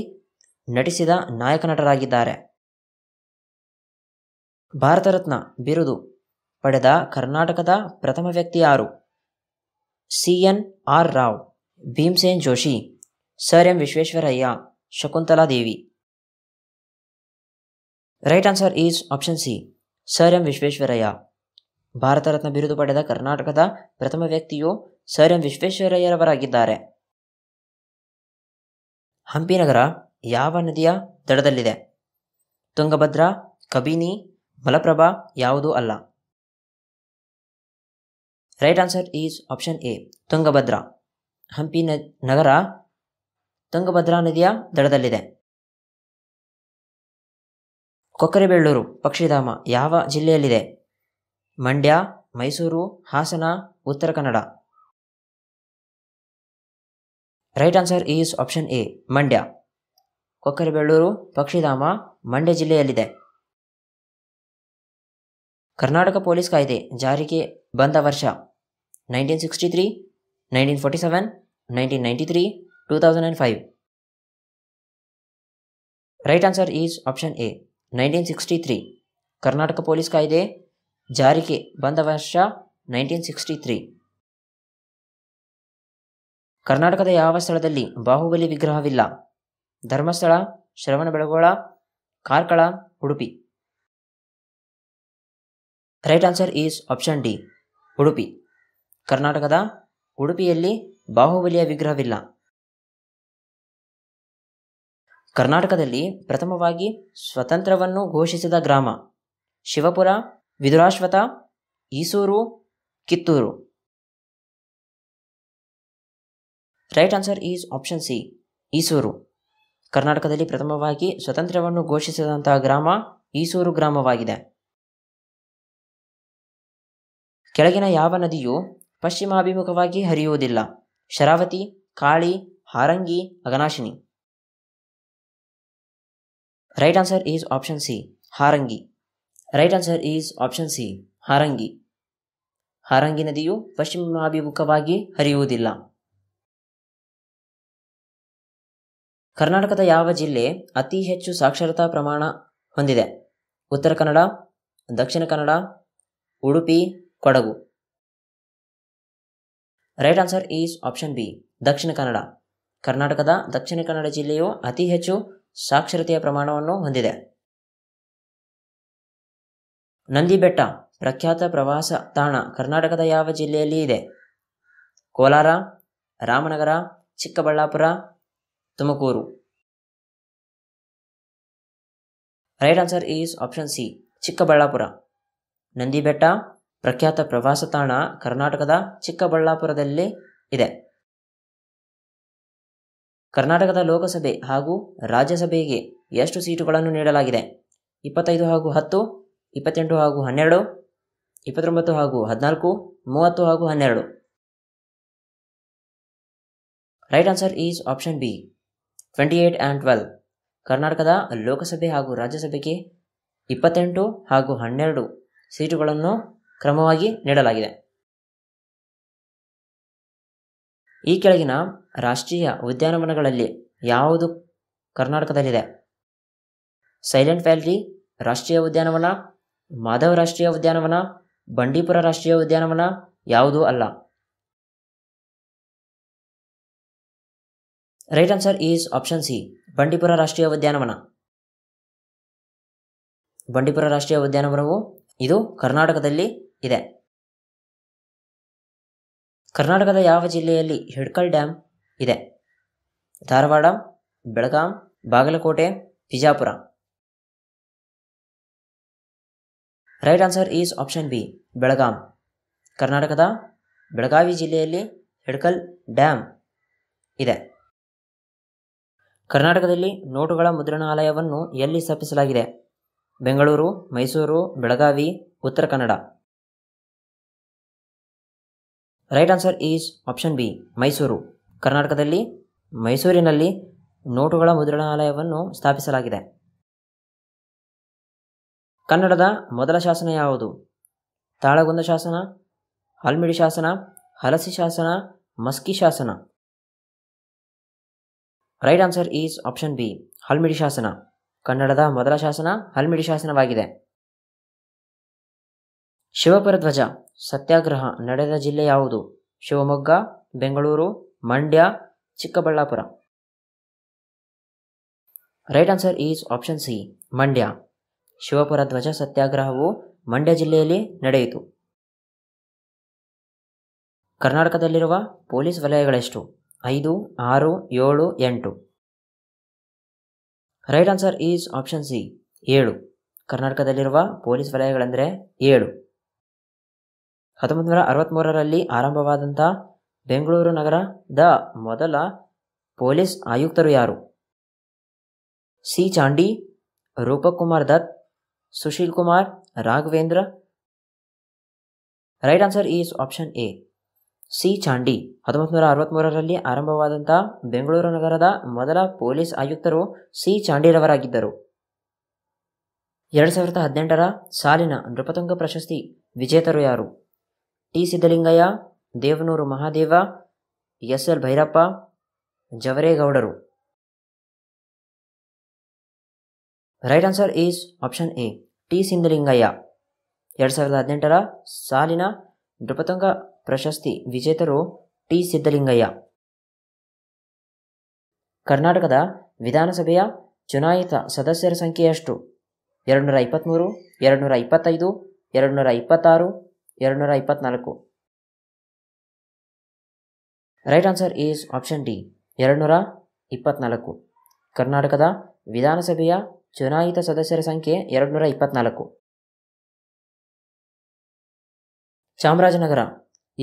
ನಟಿಸಿದ ನಾಯಕ ನಟರಾಗಿದ್ದಾರೆ ಭಾರತರತ್ನ ಬಿರುದು ಪಡೆದ ಕರ್ನಾಟಕದ ಪ್ರಥಮ ವ್ಯಕ್ತಿ ಯಾರು C N R Rao Bhimsen Joshi sir M Visvesvaraya Shakuntala Devi right answer is option C sir M Visvesvaraya Bharat Ratna ಬಿರುದು ಪಡೆದ ಕರ್ನಾಟಕದ ಪ್ರಥಮ ವ್ಯಕ್ತಿಯು ಸರ್ ಎಂ ವಿಶ್ವೇಶ್ವರಯ್ಯರವರಾಗಿದ್ದಾರೆ ಹಂಪಿನಗರ ಯಾವ ನದಿಯ ದಡದಲ್ಲಿದೆ ತುಂಗಭದ್ರಾ ಕಬಿನಿ ಮಲಪ್ರಭಾ ಯಾವುದೂ ಅಲ್ಲ right answer is option A Tungabhadra Hampi ನಗರ ತುಂಗಭದ್ರಾ ನದಿಯ ದಡದಲ್ಲಿದೆ ಕೊಕ್ಕರೆಬೆಳ್ಳೂರು ಪಕ್ಷಿಧಾಮ ಯಾವ ಜಿಲ್ಲೆಯಲ್ಲಿದೆ Mandya Mysuru Hassan Uttara Kannada right answer is option A Mandya Kokkarebellur ಪಕ್ಷಿಧಾಮ ಮಂಡ್ಯ ಜಿಲ್ಲೆಯಲ್ಲಿದೆ ಕರ್ನಾಟಕ ಪೊಲೀಸ್ ಕಾಯ್ದೆ ಜಾರಿಗೆ ಬಂದ ವರ್ಷ nineteen sixty three nineteen forty seven nineteen ninety three two thousand and five right answer is option A nineteen sixty three Karnataka police ಕಾಯ್ದೆ ಜಾರಿಗೆ ಬಂದ ವರ್ಷ ನೈನ್ಟೀನ್ ಸಿಕ್ಸ್ಟಿ ತ್ರೀ ಕರ್ನಾಟಕದ ಯಾವ ಸ್ಥಳದಲ್ಲಿ ಬಾಹುಬಲಿ ವಿಗ್ರಹವಿಲ್ಲ Dharmasthala Shravanabelagola Karkala Udupi right answer is option D Udupi ಕರ್ನಾಟಕದ ಉಡುಪಿಯಲ್ಲಿ ಬಾಹುಬಲಿಯ ವಿಗ್ರಹವಿಲ್ಲ ಕರ್ನಾಟಕದಲ್ಲಿ ಪ್ರಥಮವಾಗಿ ಸ್ವತಂತ್ರವನ್ನು ಘೋಷಿಸಿದ ಗ್ರಾಮ Shivapura Vidurashwatha Isur Kittur right answer is option C Isur ಕರ್ನಾಟಕದಲ್ಲಿ ಪ್ರಥಮವಾಗಿ ಸ್ವತಂತ್ರವನ್ನು ಘೋಷಿಸಿದಂತಹ ಗ್ರಾಮ ಈಸೂರು ಗ್ರಾಮವಾಗಿದೆ ಕೆಳಗಿನ ಯಾವ ನದಿಯೂ ಪಶ್ಚಿಮಾಭಿಮುಖವಾಗಿ ಹರಿಯುವುದಿಲ್ಲ Sharavati Kali Harangi Aghanashini right answer is option C Harangi right answer is option C Harangi Harangi ನದಿಯು ಪಶ್ಚಿಮಾಭಿಮುಖವಾಗಿ ಹರಿಯುವುದಿಲ್ಲ ಕರ್ನಾಟಕದ ಯಾವ ಜಿಲ್ಲೆ ಅತಿ ಹೆಚ್ಚು ಸಾಕ್ಷರತಾ ಪ್ರಮಾಣ ಹೊಂದಿದೆ Uttara Kannada Dakshina Kannada Udupi Kodagu right answer is option B Dakshina Kannada ಕರ್ನಾಟಕದ ದಕ್ಷಿಣ ಕನ್ನಡ ಜಿಲ್ಲೆಯು ಅತಿ ಹೆಚ್ಚು ಸಾಕ್ಷರತೆಯ ಪ್ರಮಾಣವನ್ನು ಹೊಂದಿದೆ ನಂದಿ ಬೆಟ್ಟ ಪ್ರಖ್ಯಾತ ಪ್ರವಾಸ ತಾಣ ಕರ್ನಾಟಕದ ಯಾವ ಜಿಲ್ಲೆಯಲ್ಲಿ ಇದೆ Kolar Ramanagara Chikkaballapur Tumakuru right answer is option C Chikkaballapur Nandibetta ಪ್ರಖ್ಯಾತ ಪ್ರವಾಸ ತಾಣ ಕರ್ನಾಟಕದ ಚಿಕ್ಕಬಳ್ಳಾಪುರದಲ್ಲಿ ಇದೆ ಕರ್ನಾಟಕದ ಲೋಕಸಭೆ ಹಾಗೂ ರಾಜ್ಯಸಭೆಗೆ ಎಷ್ಟು ಸೀಟುಗಳನ್ನು ನೀಡಲಾಗಿದೆ ಇಪ್ಪತ್ತೈದು ಹಾಗೂ ಹತ್ತು ಇಪ್ಪತ್ತೆಂಟು ಹಾಗೂ ಹನ್ನೆರಡು ಇಪ್ಪತ್ತೊಂಬತ್ತು ಹಾಗೂ ಹದಿನಾಲ್ಕು ಮೂವತ್ತು ಹಾಗೂ ಹನ್ನೆರಡು right answer is option B twenty eight and twelve ಕರ್ನಾಟಕದ ಲೋಕಸಭೆ ಹಾಗೂ ರಾಜ್ಯಸಭೆಗೆ ಇಪ್ಪತ್ತೆಂಟು ಹಾಗೂ ಹನ್ನೆರಡು ಸೀಟುಗಳನ್ನು ಕ್ರಮವಾಗಿ ನೀಡಲಾಗಿದೆ ಈ ಕೆಳಗಿನ ರಾಷ್ಟ್ರೀಯ ಉದ್ಯಾನವನಗಳಲ್ಲಿ ಯಾವುದು ಕರ್ನಾಟಕದಲ್ಲಿದೆ ಸೈಲೆಂಟ್ ವ್ಯಾಲಿ ರಾಷ್ಟ್ರೀಯ ಉದ್ಯಾನವನ ಮಾಧವ ರಾಷ್ಟ್ರೀಯ ಉದ್ಯಾನವನ ಬಂಡೀಪುರ ರಾಷ್ಟ್ರೀಯ ಉದ್ಯಾನವನ ಯಾವುದೂ ಅಲ್ಲ right answer is option C Bandipur ರಾಷ್ಟ್ರೀಯ ಉದ್ಯಾನವನ ಬಂಡೀಪುರ ರಾಷ್ಟ್ರೀಯ ಉದ್ಯಾನವನವು ಇದು ಕರ್ನಾಟಕದಲ್ಲಿ ಇದೆ ಕರ್ನಾಟಕದ ಯಾವ ಜಿಲ್ಲೆಯಲ್ಲಿ ಹಿಡ್ಕಲ್ ಡ್ಯಾಮ್ ಇದೆ Dharwad Belgaum Bagalkot Bijapur right answer is option B Belgaum ಕರ್ನಾಟಕದ ಬೆಳಗಾವಿ ಜಿಲ್ಲೆಯಲ್ಲಿ ಹಿಡ್ಕಲ್ ಡ್ಯಾಮ್ ಇದೆ ಕರ್ನಾಟಕದಲ್ಲಿ ನೋಟುಗಳ ಮುದ್ರಣಾಲಯವನ್ನು ಎಲ್ಲಿ ಸ್ಥಾಪಿಸಲಾಗಿದೆ Bengaluru Mysuru Belagavi Uttara Kannada right answer is option B Mysuru ಕರ್ನಾಟಕದಲ್ಲಿ ಮೈಸೂರಿನಲ್ಲಿ ನೋಟುಗಳ ಮುದ್ರಣಾಲಯವನ್ನು ಸ್ಥಾಪಿಸಲಾಗಿದೆ ಕನ್ನಡದ ಮೊದಲ ಶಾಸನ ಯಾವುದು ತಾಳಗುಂದ ಶಾಸನ ಹಲ್ಮಿಡಿ ಶಾಸನ ಹಲಸಿ ಶಾಸನ ಮಸ್ಕಿ ಶಾಸನ right answer is option B Halmidi ಶಾಸನ ಕನ್ನಡದ ಮೊದಲ ಶಾಸನ ಹಲ್ಮಿಡಿ ಶಾಸನವಾಗಿದೆ ಶಿವಪರ ಧ್ವಜ ಸತ್ಯಾಗ್ರಹ ನಡೆದ ಜಿಲ್ಲೆ ಯಾವುದು Shivamogga Bengaluru Mandya Chikkaballapur right answer is option C Mandya Shivapura ಧ್ವಜ ಸತ್ಯಾಗ್ರಹವು ಮಂಡ್ಯ ಜಿಲ್ಲೆಯಲ್ಲಿ ನಡೆಯಿತು ಕರ್ನಾಟಕದಲ್ಲಿರುವ ಪೊಲೀಸ್ ವಲಯಗಳೆಷ್ಟು ಐದು ಆರು ಏಳು ಎಂಟು right answer is option C ಏಳು ಕರ್ನಾಟಕದಲ್ಲಿರುವ ಪೊಲೀಸ್ ವಲಯಗಳೆಂದರೆ ಏಳು ಹತ್ತೊಂಬತ್ತು ನೂರ ಅರವತ್ತ್ಮೂರರಲ್ಲಿ ಆರಂಭವಾದಂಥ ಬೆಂಗಳೂರು ನಗರದ ಮೊದಲ ಪೊಲೀಸ್ ಆಯುಕ್ತರು ಯಾರು C Chandy Roopak Kumar Dutt Sushil Kumar Raghavendra right answer is option A C Chandy ಹತ್ತೊಂಬತ್ತು ನೂರ ಅರವತ್ತ್ಮೂರರಲ್ಲಿ ಆರಂಭವಾದಂಥ ಬೆಂಗಳೂರು ನಗರದ ಮೊದಲ ಪೊಲೀಸ್ ಆಯುಕ್ತರು ಸಿ ಚಾಂಡಿರವರಾಗಿದ್ದರು ಎರಡು ಸಾವಿರದ ಹದಿನೆಂಟರ ಸಾಲಿನ ನೃಪತುಂಗ ಪ್ರಶಸ್ತಿ ವಿಜೇತರು ಯಾರು T Siddalingaiah Devanur Mahadeva S L Bhyrappa ಜವರೇಗೌಡರು right answer is option A T Siddalingaiah ಎರಡು ಸಾವಿರದ ಹದಿನೆಂಟರ ಸಾಲಿನ ನೃಪತಂಗ ಪ್ರಶಸ್ತಿ ವಿಜೇತರು ಟಿ ಸಿದ್ದಲಿಂಗಯ್ಯ ಕರ್ನಾಟಕದ ವಿಧಾನಸಭೆಯ ಚುನಾಯಿತ ಸದಸ್ಯರ ಸಂಖ್ಯೆಯಷ್ಟು ಎರಡು ನೂರ ಇಪ್ಪತ್ತ್ಮೂರು ಎರಡು ನೂರ ಇಪ್ಪತ್ತೈದು ಎರಡು ನೂರ ಇಪ್ಪತ್ತಾರು ಎರಡುನೂರ ಇಪ್ಪತ್ನಾಲ್ಕು right answer is option D ಎರಡುನೂರ ಇಪ್ಪತ್ನಾಲ್ಕು ಕರ್ನಾಟಕದ ವಿಧಾನಸಭೆಯ ಚುನಾಯಿತ ಸದಸ್ಯರ ಸಂಖ್ಯೆ ಎರಡುನೂರ ಇಪ್ಪತ್ನಾಲ್ಕು ಚಾಮರಾಜನಗರ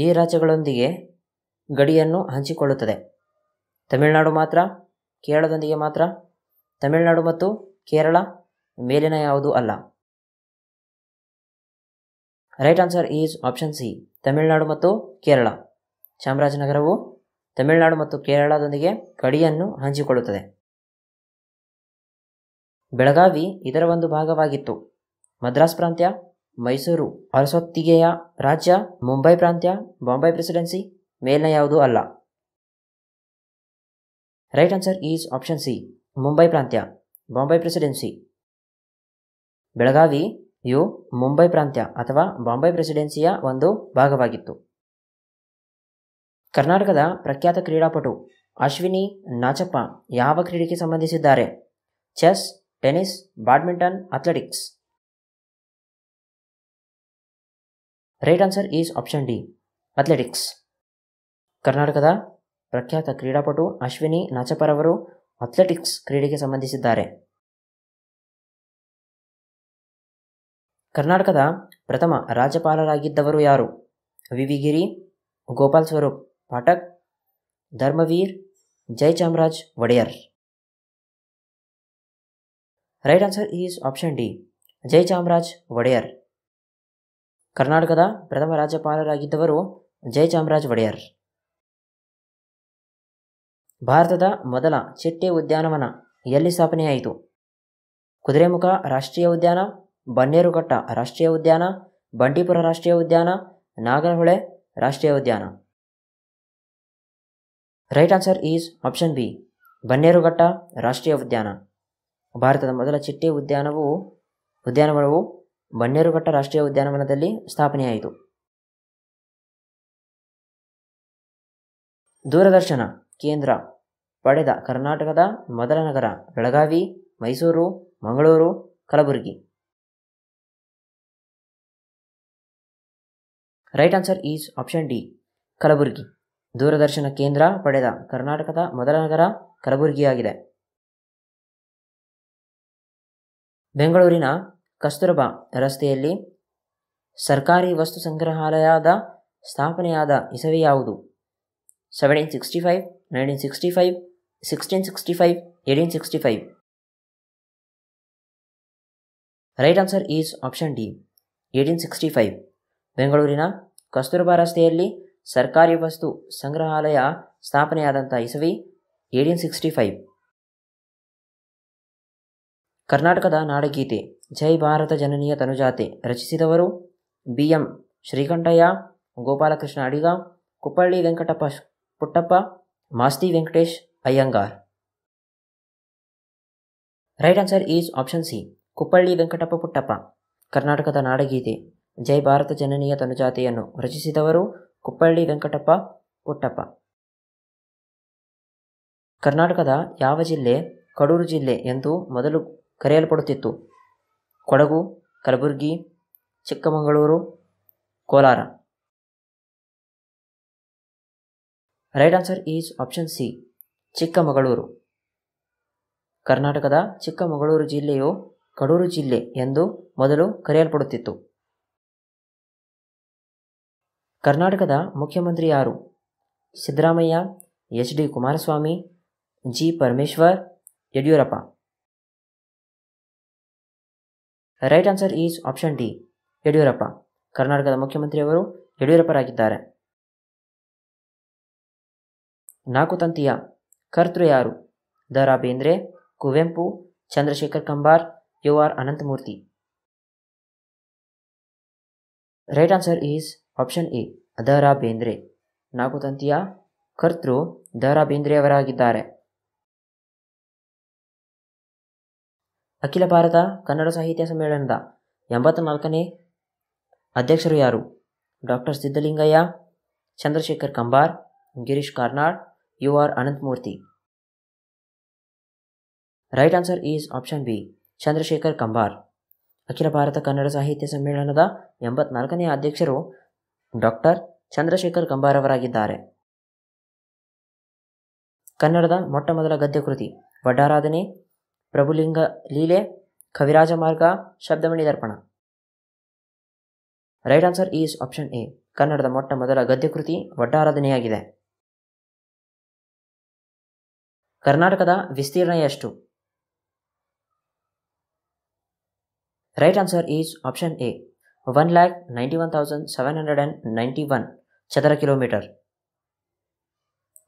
ಈ ರಾಜ್ಯಗಳೊಂದಿಗೆ ಗಡಿಯನ್ನು ಹಂಚಿಕೊಳ್ಳುತ್ತದೆ ತಮಿಳುನಾಡು ಮಾತ್ರ ಕೇರಳದೊಂದಿಗೆ ಮಾತ್ರ ತಮಿಳುನಾಡು ಮತ್ತು ಕೇರಳ ಮೇಲಿನ ಯಾವುದೂ ಅಲ್ಲ right answer is option C Tamil Nadu ಮತ್ತು ಕೇರಳ ಚಾಮರಾಜನಗರವು ತಮಿಳುನಾಡು ಮತ್ತು ಕೇರಳದೊಂದಿಗೆ ಗಡಿಯನ್ನು ಹಂಚಿಕೊಳ್ಳುತ್ತದೆ ಬೆಳಗಾವಿ ಇದರ ಒಂದು ಭಾಗವಾಗಿತ್ತು ಮದ್ರಾಸ್ ಪ್ರಾಂತ್ಯ ಮೈಸೂರು ಅರಸೊತ್ತಿಗೆಯ ರಾಜ್ಯ ಮುಂಬೈ ಪ್ರಾಂತ್ಯ ಬಾಂಬೆ ಪ್ರೆಸಿಡೆನ್ಸಿ ಮೇಲಿನ ಯಾವುದೂ ಅಲ್ಲ right answer is option C Mumbai ಪ್ರಾಂತ್ಯ ಬಾಂಬೆ ಪ್ರೆಸಿಡೆನ್ಸಿ ಬೆಳಗಾವಿ ಇವು ಮುಂಬೈ ಪ್ರಾಂತ್ಯ ಅಥವಾ ಬಾಂಬೆ ಪ್ರೆಸಿಡೆನ್ಸಿಯ ಒಂದು ಭಾಗವಾಗಿತ್ತು ಕರ್ನಾಟಕದ ಪ್ರಖ್ಯಾತ ಕ್ರೀಡಾಪಟು ಅಶ್ವಿನಿ ನಾಚಪ್ಪ ಯಾವ ಕ್ರೀಡೆಗೆ ಸಂಬಂಧಿಸಿದ್ದಾರೆ chess tennis badminton athletics right answer is option D athletics ಕರ್ನಾಟಕದ ಪ್ರಖ್ಯಾತ ಕ್ರೀಡಾಪಟು ಅಶ್ವಿನಿ ನಾಚಪ್ಪರವರು ಅಥ್ಲೆಟಿಕ್ಸ್ ಕ್ರೀಡೆಗೆ ಸಂಬಂಧಿಸಿದ್ದಾರೆ ಕರ್ನಾಟಕದ ಪ್ರಥಮ ರಾಜ್ಯಪಾಲರಾಗಿದ್ದವರು ಯಾರು V V Giri Gopal Swarup Pathak Dharmaveer Jayachamaraj Wodeyar right answer is option D Jayachamaraj Wodeyar ಕರ್ನಾಟಕದ ಪ್ರಥಮ ರಾಜ್ಯಪಾಲರಾಗಿದ್ದವರು ಜಯಚಾಮರಾಜ್ ಒಡೆಯರ್ ಭಾರತದ ಮೊದಲ ಚಿಟ್ಟೆ ಉದ್ಯಾನವನ ಎಲ್ಲಿ ಸ್ಥಾಪನೆಯಾಯಿತು ಕುದುರೆಮುಖ ರಾಷ್ಟ್ರೀಯ ಉದ್ಯಾನ ಬನ್ನೇರುಘಟ್ಟ ರಾಷ್ಟ್ರೀಯ ಉದ್ಯಾನ ಬಂಡೀಪುರ ರಾಷ್ಟ್ರೀಯ ಉದ್ಯಾನ ನಾಗರಹೊಳೆ ರಾಷ್ಟ್ರೀಯ ಉದ್ಯಾನ right answer is option B Bannerghatta ರಾಷ್ಟ್ರೀಯ ಉದ್ಯಾನ ಭಾರತದ ಮೊದಲ ಚಿಟ್ಟೆ ಉದ್ಯಾನವು ಉದ್ಯಾನವನವು ಬನ್ನೇರುಘಟ್ಟ ರಾಷ್ಟ್ರೀಯ ಉದ್ಯಾನವನದಲ್ಲಿ ಸ್ಥಾಪನೆಯಾಯಿತು ದೂರದರ್ಶನ ಕೇಂದ್ರ ಪಡೆದ ಕರ್ನಾಟಕದ ಮೊದಲ ನಗರ Belagavi Mysuru Mangaluru Kalaburagi right answer is option D Kalaburagi Doordarshan ಕೇಂದ್ರ ಪಡೆದ ಕರ್ನಾಟಕದ ಮೊದಲ ನಗರ ಕಲಬುರಗಿಯಾಗಿದೆ ಬೆಂಗಳೂರಿನ ಕಸ್ತೂರಬಾ ರಸ್ತೆಯಲ್ಲಿ ಸರ್ಕಾರಿ ವಸ್ತು ಸಂಗ್ರಹಾಲಯದ ಸ್ಥಾಪನೆಯಾದ ಇಸವೇ ಯಾವುದು seventeen sixty five nineteen sixty five sixteen sixty five eighteen sixty five right answer is option D eighteen sixty five ಬೆಂಗಳೂರಿನ ಕಸ್ತೂರ್ಬಾ ರಸ್ತೆಯಲ್ಲಿ ಸರ್ಕಾರಿ ವಸ್ತು ಸಂಗ್ರಹಾಲಯ ಸ್ಥಾಪನೆಯಾದಂಥ ಇಸವಿ ಏಯ್ಟೀನ್ ಸಿಕ್ಸ್ಟಿ ಫೈವ್ ಕರ್ನಾಟಕದ ನಾಡಗೀತೆ ಜೈ ಭಾರತ ಜನನೀಯ ತನುಜಾತೆ ರಚಿಸಿದವರು B M Srikantaiah Gopalakrishna Adiga Kuppali Venkatappa Puttappa Masti Venkatesh Iyengar right answer is option C Kuppali Venkatappa Puttappa ಕರ್ನಾಟಕದ ನಾಡಗೀತೆ ಜೈ ಭಾರತ ಜನನೀಯ ತನುಜಾತಿಯನ್ನು ರಚಿಸಿದವರು ಕುಪ್ಪಳ್ಳಿ ವೆಂಕಟಪ್ಪ ಪುಟ್ಟಪ್ಪ ಕರ್ನಾಟಕದ ಯಾವ ಜಿಲ್ಲೆ ಕಡೂರು ಜಿಲ್ಲೆ ಎಂದು ಮೊದಲು ಕರೆಯಲ್ಪಡುತ್ತಿತ್ತು Kodagu Kalaburagi Chikkamagaluru Kolar right answer is option C Chikkamagaluru ಕರ್ನಾಟಕದ ಚಿಕ್ಕಮಗಳೂರು ಜಿಲ್ಲೆಯು ಕಡೂರು ಜಿಲ್ಲೆ ಎಂದು ಮೊದಲು ಕರೆಯಲ್ಪಡುತ್ತಿತ್ತು ಕರ್ನಾಟಕದ ಮುಖ್ಯಮಂತ್ರಿ ಯಾರು Siddaramaiah H D Kumaraswamy G Parameshwar Yediyurappa right answer is option D Yediyurappa ಕರ್ನಾಟಕದ ಮುಖ್ಯಮಂತ್ರಿಯವರು ಯಡಿಯೂರಪ್ಪರಾಗಿದ್ದಾರೆ ನಾಲ್ಕು ತಂತಿಯ ಕರ್ತೃ ಯಾರು Da Ra Bendre Kuvempu Chandrashekhar Kambar U R Ananthamurthy right answer is option A Da Bendre ನಾಲ್ಕು ತಂತಿಯ ಕರ್ತೃ ದ ರಾ ಬೇಂದ್ರೆಯವರಾಗಿದ್ದಾರೆ ಅಖಿಲ ಭಾರತ ಕನ್ನಡ ಸಾಹಿತ್ಯ ಸಮ್ಮೇಳನದ ಎಂಬತ್ತ ನಾಲ್ಕನೇ ಅಧ್ಯಕ್ಷರು ಯಾರು doctor Siddalingaiah Chandrashekhar Kambar Girish Karnad U R Ananthamurthy right answer is option B Chandrashekhar Kambar Akhila Bharata Kannada ಸಾಹಿತ್ಯ ಸಮ್ಮೇಳನದ ಎಂಬತ್ನಾಲ್ಕನೇ ಅಧ್ಯಕ್ಷರು ಡಾಕ್ಟರ್ ಚಂದ್ರಶೇಖರ್ ಕಂಬಾರವರಾಗಿದ್ದಾರೆ ಕನ್ನಡದ ಮೊಟ್ಟಮೊದಲ ಗದ್ಯಕೃತಿ Vaddaradhane Prabhulinga Leele Kaviraja Marga Shabdamani Darpana right answer is option A ಕನ್ನಡದ ಮೊಟ್ಟ ಮೊದಲ ಗದ್ಯಕೃತಿ ವಡ್ಡಾರಾಧನೆಯಾಗಿದೆ ಕರ್ನಾಟಕದ ವಿಸ್ತೀರ್ಣ ಎಷ್ಟು right answer is option A one lakh ninety one thousand seven hundred and ninety one ಚದರ ಕಿಲೋಮೀಟರ್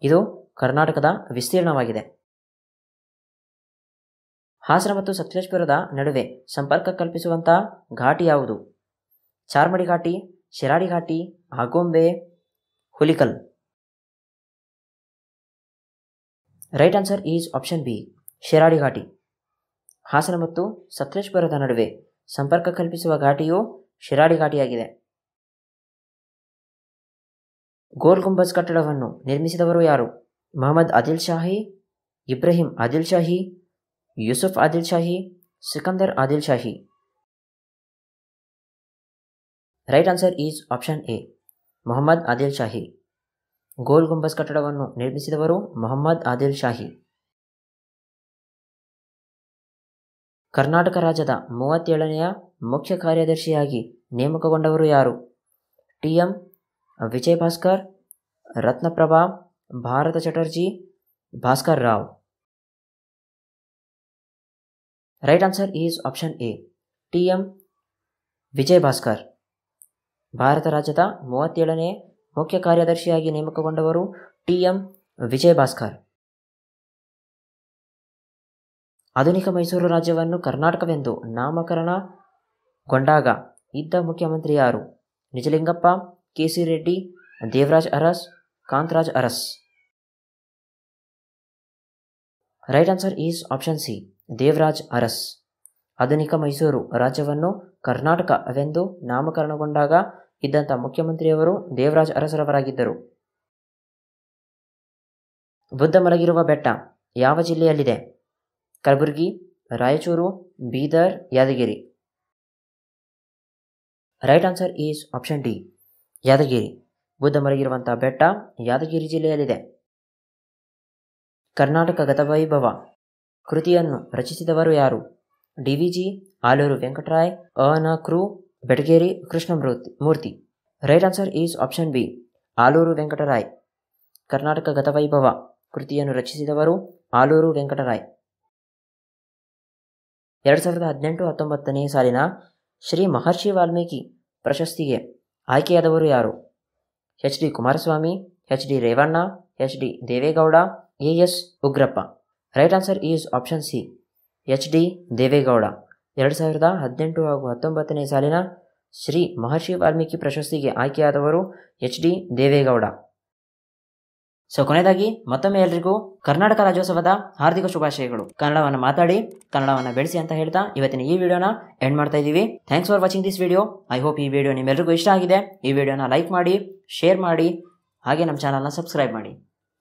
ಇದು ಕರ್ನಾಟಕದ ವಿಸ್ತೀರ್ಣವಾಗಿದೆ ಹಾಸನ ಮತ್ತು ಸಕಲೇಶ್ಪುರದ ನಡುವೆ ಸಂಪರ್ಕ ಕಲ್ಪಿಸುವಂತಹ ಘಾಟಿ ಯಾವುದು Charmadi Ghati Shiradi Ghati Agumbe Hulikal right answer is option B Shiradi Ghati Hassan ಮತ್ತು ಸಕಲೇಶ್ಪುರದ ನಡುವೆ ಸಂಪರ್ಕ ಕಲ್ಪಿಸುವ ಘಾಟಿಯು ಶಿರಾಡಿ ಘಾಟಿಯಾಗಿದೆ ಗೋಲ್ ಗುಂಬಜ್ ಕಟ್ಟಡವನ್ನು ನಿರ್ಮಿಸಿದವರು ಯಾರು Mohammed Adil Shahi Ibrahim Adil Shahi Yusuf Adil Shahi Sikandar Adil Shahi right answer is option A Mohammed Adil Shahi Gol Gumbaz ಕಟ್ಟಡವನ್ನು ನಿರ್ಮಿಸಿದವರು ಮೊಹಮ್ಮದ್ ಆದಿಲ್ ಶಾಹಿ ಕರ್ನಾಟಕ ರಾಜ್ಯದ ಮೂವತ್ತೇಳನೆಯ ಮುಖ್ಯ ಕಾರ್ಯದರ್ಶಿಯಾಗಿ ನೇಮಕಗೊಂಡವರು ಯಾರು T M Vijay Bhaskar Ratnaprabha Bharata Chatterjee Bhaskar Rao right answer is option A T M Vijay Bhaskar Bharata ರಾಜ್ಯದ ಮೂವತ್ತೇಳನೇ ಮುಖ್ಯ ಕಾರ್ಯದರ್ಶಿಯಾಗಿ ನೇಮಕಗೊಂಡವರು ಟಿ ಎಂ ವಿಜಯ್ ಭಾಸ್ಕರ್ ಆಧುನಿಕ ಮೈಸೂರು ರಾಜ್ಯವನ್ನು ಕರ್ನಾಟಕವೆಂದು ನಾಮಕರಣ ಕೊಂಡಾಗ ಇದ್ದ ಮುಖ್ಯಮಂತ್ರಿ ಯಾರು Nijalingappa K C Reddy Devaraj Urs Kantharaj Urs right answer is option C Devaraj Urs ಆಧುನಿಕ ಮೈಸೂರು ರಾಜ್ಯವನ್ನು ಕರ್ನಾಟಕವೆಂದು ನಾಮಕರಣಗೊಂಡಾಗ ಇದ್ದಂಥ ಮುಖ್ಯಮಂತ್ರಿಯವರು ದೇವರಾಜ್ ಅರಸರವರಾಗಿದ್ದರು ಬುದ್ಧ ಮಲಗಿರುವ ಬೆಟ್ಟ ಯಾವ ಜಿಲ್ಲೆಯಲ್ಲಿದೆ Kalaburagi Raichur Bidar Yadgir right answer is option D Yadgir Buddha ಮರಗಿರುವಂಥ ಬೆಟ್ಟ ಯಾದಗಿರಿ ಜಿಲ್ಲೆಯಲ್ಲಿದೆ ಕರ್ನಾಟಕ ಗತವೈಭವ ಕೃತಿಯನ್ನು ರಚಿಸಿದವರು ಯಾರು D V G Alur Venkatarao Ana Kru Betageri Krishnamurthy Murthy right answer is option B Alur Venkatarao Karnataka Gatavaibhava ಕೃತಿಯನ್ನು ರಚಿಸಿದವರು ಆಲೂರು ವೆಂಕಟರಾಯ್ ಎರಡು ಸಾವಿರದ ಹದಿನೆಂಟು ಹತ್ತೊಂಬತ್ತನೇ ಸಾಲಿನ ಶ್ರೀ ಮಹರ್ಷಿ ವಾಲ್ಮೀಕಿ ಪ್ರಶಸ್ತಿಗೆ ಆಯ್ಕೆಯಾದವರು ಯಾರು H D Kumaraswamy H D Revanna H D Devegowda A S Ugrappa right answer is option C H D Devegowda ಎರಡು ಸಾವಿರದ ಹದಿನೆಂಟು ಹಾಗೂ ಹತ್ತೊಂಬತ್ತನೇ ಸಾಲಿನ ಶ್ರೀ ಮಹರ್ಷಿ ವಾಲ್ಮೀಕಿ ಪ್ರಶಸ್ತಿಗೆ ಆಯ್ಕೆಯಾದವರು ಎಚ್ ಡಿ ದೇವೇಗೌಡ ಸೊ ಕೊನೆಯದಾಗಿ ಮತ್ತೊಮ್ಮೆ ಎಲ್ರಿಗೂ ಕರ್ನಾಟಕ ರಾಜ್ಯೋತ್ಸವದ ಹಾರ್ದಿಕ ಶುಭಾಶಯಗಳು ಕನ್ನಡವನ್ನು ಮಾತಾಡಿ ಕನ್ನಡವನ್ನು ಬೆಳೆಸಿ ಅಂತ ಹೇಳ್ತಾ ಇವತ್ತಿನ ಈ ವಿಡಿಯೋನ ಎಂಡ್ ಮಾಡ್ತಾ ಇದ್ದೀವಿ thanks for watching this video I hope ಈ ವಿಡಿಯೋ ನಿಮ್ಮೆಲ್ರಿಗೂ ಇಷ್ಟ ಆಗಿದೆ ಈ ವಿಡಿಯೋನ ಲೈಕ್ ಮಾಡಿ ಶೇರ್ ಮಾಡಿ ಹಾಗೆ ನಮ್ಮ ಚಾನಲ್ನ ಸಬ್ಸ್ಕ್ರೈಬ್ ಮಾಡಿ